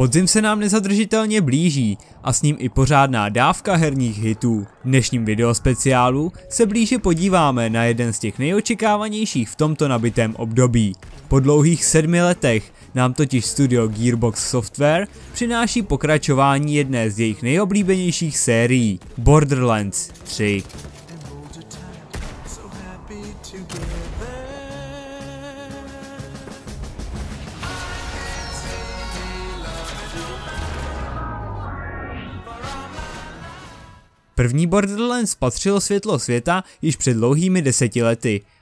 Podzim se nám nezadržitelně blíží a s ním i pořádná dávka herních hitů. V dnešním videospeciálu se blíže podíváme na jeden z těch nejočekávanějších v tomto nabitém období. Po dlouhých sedmi letech nám totiž studio Gearbox Software přináší pokračování jedné z jejich nejoblíbenějších sérií, Borderlands 3. První Borderlands patřilo světlo světa již před dlouhými deseti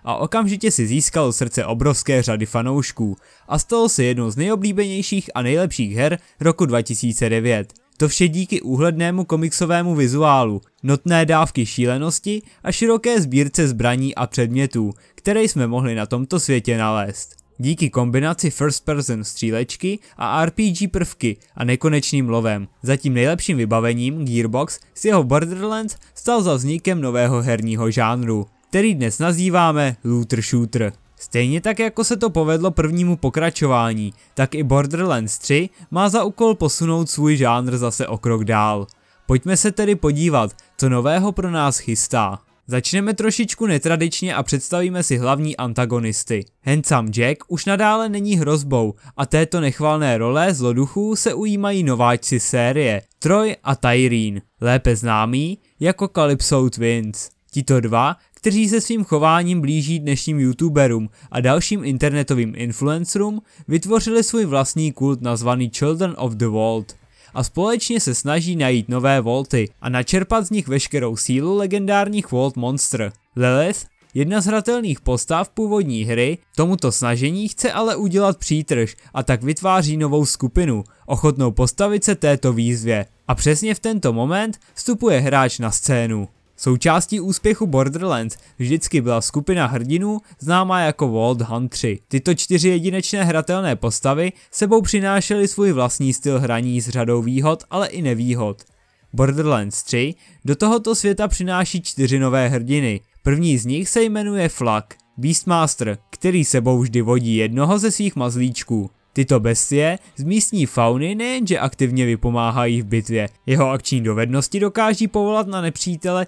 a okamžitě si získalo srdce obrovské řady fanoušků a stalo se jednou z nejoblíbenějších a nejlepších her roku 2009. To vše díky úhlednému komiksovému vizuálu, notné dávky šílenosti a široké sbírce zbraní a předmětů, které jsme mohli na tomto světě nalézt díky kombinaci first person střílečky a RPG prvky a nekonečným lovem. Zatím nejlepším vybavením Gearbox s jeho Borderlands stal za vznikem nového herního žánru, který dnes nazýváme looter shooter. Stejně tak jako se to povedlo prvnímu pokračování, tak i Borderlands 3 má za úkol posunout svůj žánr zase o krok dál. Pojďme se tedy podívat, co nového pro nás chystá. Začneme trošičku netradičně a představíme si hlavní antagonisty. Handsome Jack už nadále není hrozbou a této nechvalné role zloduchů se ujímají nováčci série Troy a Tyreen, lépe známí jako Calypso Twins. Tito dva, kteří se svým chováním blíží dnešním youtuberům a dalším internetovým influencerům, vytvořili svůj vlastní kult nazvaný Children of the World a společně se snaží najít nové volty a načerpat z nich veškerou sílu legendárních Volt Monster. Lilith, jedna z hratelných postav původní hry, tomuto snažení chce ale udělat přítrž a tak vytváří novou skupinu, ochotnou postavit se této výzvě. A přesně v tento moment vstupuje hráč na scénu. Součástí úspěchu Borderlands vždycky byla skupina hrdinů známá jako World Hunt 3. Tyto čtyři jedinečné hratelné postavy sebou přinášely svůj vlastní styl hraní s řadou výhod, ale i nevýhod. Borderlands 3 do tohoto světa přináší čtyři nové hrdiny. První z nich se jmenuje Flak, Beastmaster, který sebou vždy vodí jednoho ze svých mazlíčků. Tyto bestie z místní fauny nejenže aktivně vypomáhají v bitvě, jeho akční dovednosti dokáží povolat na nepřítele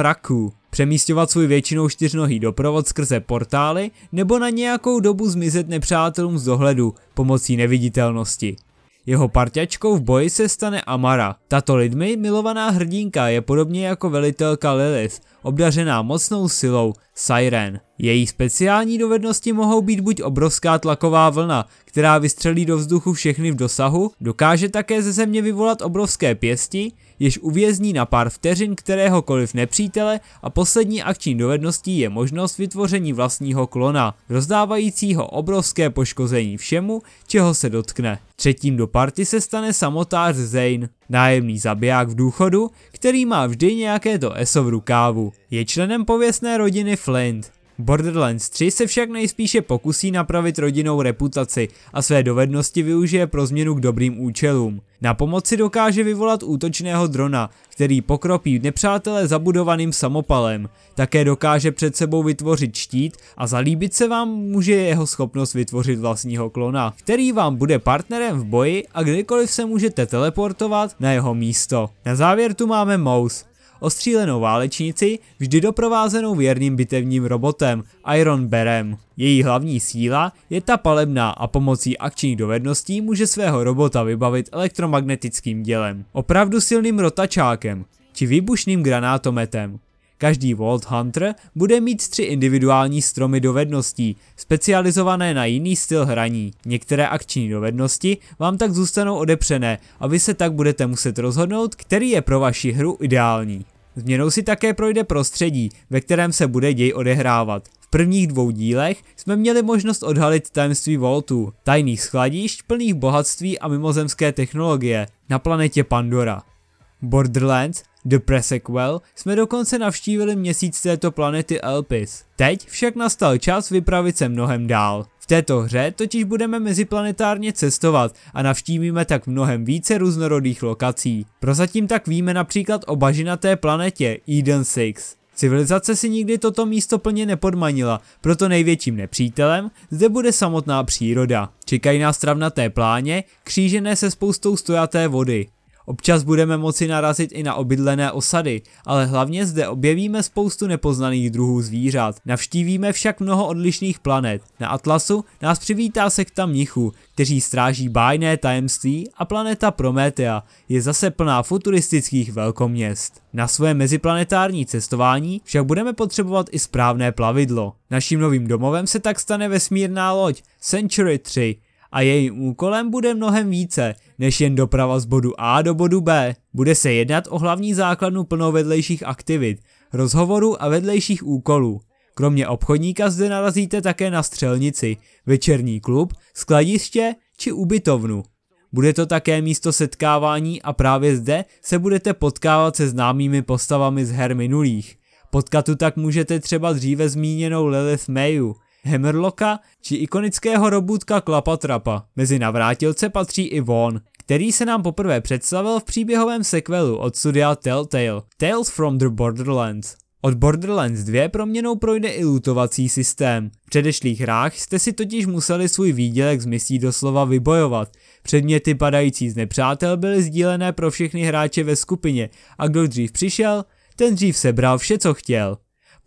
Raku, přemístěvat svůj většinou čtyřnohý doprovod skrze portály nebo na nějakou dobu zmizet nepřátelům z dohledu pomocí neviditelnosti. Jeho parťačkou v boji se stane Amara. Tato lidmi milovaná hrdinka je podobně jako velitelka Lilith, obdařená mocnou silou, Siren. Její speciální dovednosti mohou být buď obrovská tlaková vlna, která vystřelí do vzduchu všechny v dosahu, dokáže také ze země vyvolat obrovské pěsti, jež uvězní na pár vteřin kteréhokoliv nepřítele a poslední akční dovedností je možnost vytvoření vlastního klona, rozdávajícího obrovské poškození všemu, čeho se dotkne. Třetím do party se stane samotář Zane, nájemný zabiják v důchodu, který má vždy nějaké to eso v rukávu. Je členem pověstné rodiny Flint, Borderlands 3 se však nejspíše pokusí napravit rodinnou reputaci a své dovednosti využije pro změnu k dobrým účelům. Na pomoci dokáže vyvolat útočného drona, který pokropí nepřátele zabudovaným samopalem. Také dokáže před sebou vytvořit štít a zalíbit se vám může jeho schopnost vytvořit vlastního klona, který vám bude partnerem v boji a kdykoliv se můžete teleportovat na jeho místo. Na závěr tu máme mouse ostřílenou válečnici, vždy doprovázenou věrným bitevním robotem, Iron Berem. Její hlavní síla je ta palebná a pomocí akčních dovedností může svého robota vybavit elektromagnetickým dělem, opravdu silným rotačákem či výbušným granátometem. Každý Vault Hunter bude mít tři individuální stromy dovedností, specializované na jiný styl hraní. Některé akční dovednosti vám tak zůstanou odepřené a vy se tak budete muset rozhodnout, který je pro vaši hru ideální. Změnou si také projde prostředí, ve kterém se bude děj odehrávat. V prvních dvou dílech jsme měli možnost odhalit tajemství Voltu, tajných skladíšť plných bohatství a mimozemské technologie na planetě Pandora. Borderlands The Presequel, jsme dokonce navštívili měsíc této planety Elpis. Teď však nastal čas vypravit se mnohem dál. V této hře totiž budeme meziplanetárně cestovat a navštívíme tak mnohem více různorodých lokací. Prozatím tak víme například o bažinaté planetě Eden 6. Civilizace si nikdy toto místo plně nepodmanila, proto největším nepřítelem zde bude samotná příroda. Čekají nás travnaté pláně, křížené se spoustou stojaté vody. Občas budeme moci narazit i na obydlené osady, ale hlavně zde objevíme spoustu nepoznaných druhů zvířat. Navštívíme však mnoho odlišných planet. Na Atlasu nás přivítá sekta mnichů, kteří stráží bájné tajemství a planeta Prometea je zase plná futuristických velkoměst. Na své meziplanetární cestování však budeme potřebovat i správné plavidlo. Naším novým domovem se tak stane vesmírná loď Century 3, a jejím úkolem bude mnohem více, než jen doprava z bodu A do bodu B. Bude se jednat o hlavní základnu plnou vedlejších aktivit, rozhovorů a vedlejších úkolů. Kromě obchodníka zde narazíte také na střelnici, večerní klub, skladiště či ubytovnu. Bude to také místo setkávání a právě zde se budete potkávat se známými postavami z her minulých. Potkat tu tak můžete třeba dříve zmíněnou Lilith Mayu, Hammerlocka či ikonického robůtka Klapatrapa. Mezi navrátilce patří i Vaughn, který se nám poprvé představil v příběhovém sekvelu od studia Telltale, Tales from the Borderlands. Od Borderlands 2 proměnou projde i lootovací systém. V předešlých hrách jste si totiž museli svůj výdělek z misí doslova vybojovat. Předměty padající z nepřátel byly sdílené pro všechny hráče ve skupině a kdo dřív přišel, ten dřív sebral vše, co chtěl.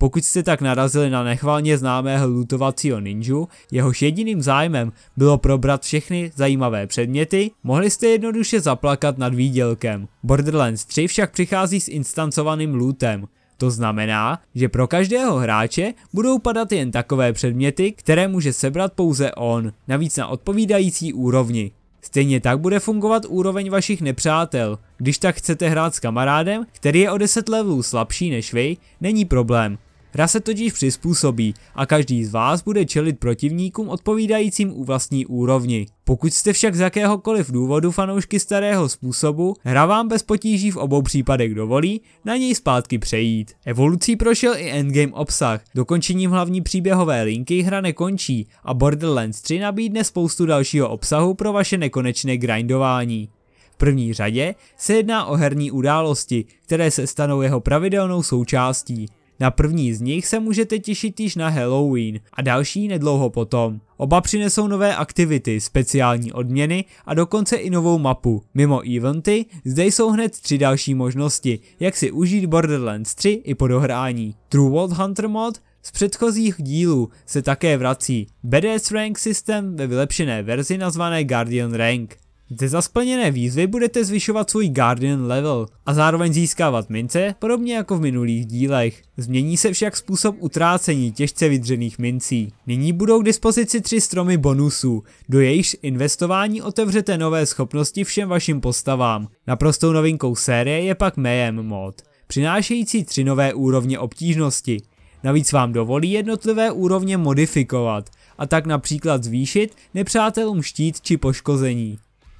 Pokud jste tak narazili na nechvalně známého lutovacího ninju, jehož jediným zájmem bylo probrat všechny zajímavé předměty, mohli jste jednoduše zaplakat nad výdělkem. Borderlands 3 však přichází s instancovaným lootem, to znamená, že pro každého hráče budou padat jen takové předměty, které může sebrat pouze on, navíc na odpovídající úrovni. Stejně tak bude fungovat úroveň vašich nepřátel. Když tak chcete hrát s kamarádem, který je o 10 levelů slabší než vy, není problém. Hra se totiž přizpůsobí a každý z vás bude čelit protivníkům odpovídajícím u vlastní úrovni. Pokud jste však z jakéhokoliv důvodu fanoušky starého způsobu, hra vám bez potíží v obou případech dovolí na něj zpátky přejít. Evolucí prošel i endgame obsah, dokončením hlavní příběhové linky hra nekončí a Borderlands 3 nabídne spoustu dalšího obsahu pro vaše nekonečné grindování první řadě se jedná o herní události, které se stanou jeho pravidelnou součástí. Na první z nich se můžete těšit již na Halloween a další nedlouho potom. Oba přinesou nové aktivity, speciální odměny a dokonce i novou mapu. Mimo eventy, zde jsou hned tři další možnosti, jak si užít Borderlands 3 i po dohrání. True World Hunter mod, z předchozích dílů se také vrací BDS Rank systém ve vylepšené verzi nazvané Guardian Rank. Ze zasplněné výzvy budete zvyšovat svůj Guardian level a zároveň získávat mince, podobně jako v minulých dílech. Změní se však způsob utrácení těžce vydřených mincí. Nyní budou k dispozici tři stromy bonusů, do jejichž investování otevřete nové schopnosti všem vašim postavám. Naprostou novinkou série je pak Mayhem mod, přinášející tři nové úrovně obtížnosti. Navíc vám dovolí jednotlivé úrovně modifikovat, a tak například zvýšit nepřátelům štít či poškození.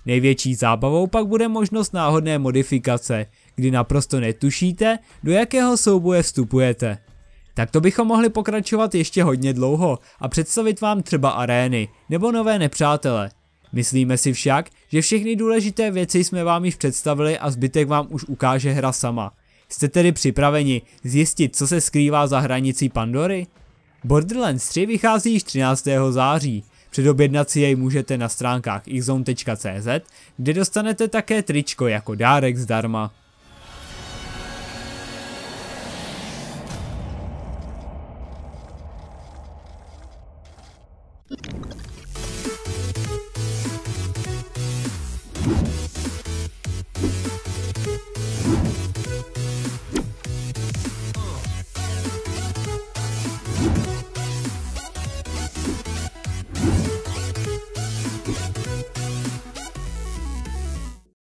Největší zábavou pak bude možnost náhodné modifikace, kdy naprosto netušíte, do jakého souboje vstupujete. Tak to bychom mohli pokračovat ještě hodně dlouho a představit vám třeba arény nebo nové nepřátele. Myslíme si však, že všechny důležité věci jsme vám již představili a zbytek vám už ukáže hra sama. Jste tedy připraveni zjistit, co se skrývá za hranicí Pandory? Borderlands 3 vychází již 13. září. Předobjednat si jej můžete na stránkách izon.cz, kde dostanete také tričko jako dárek zdarma.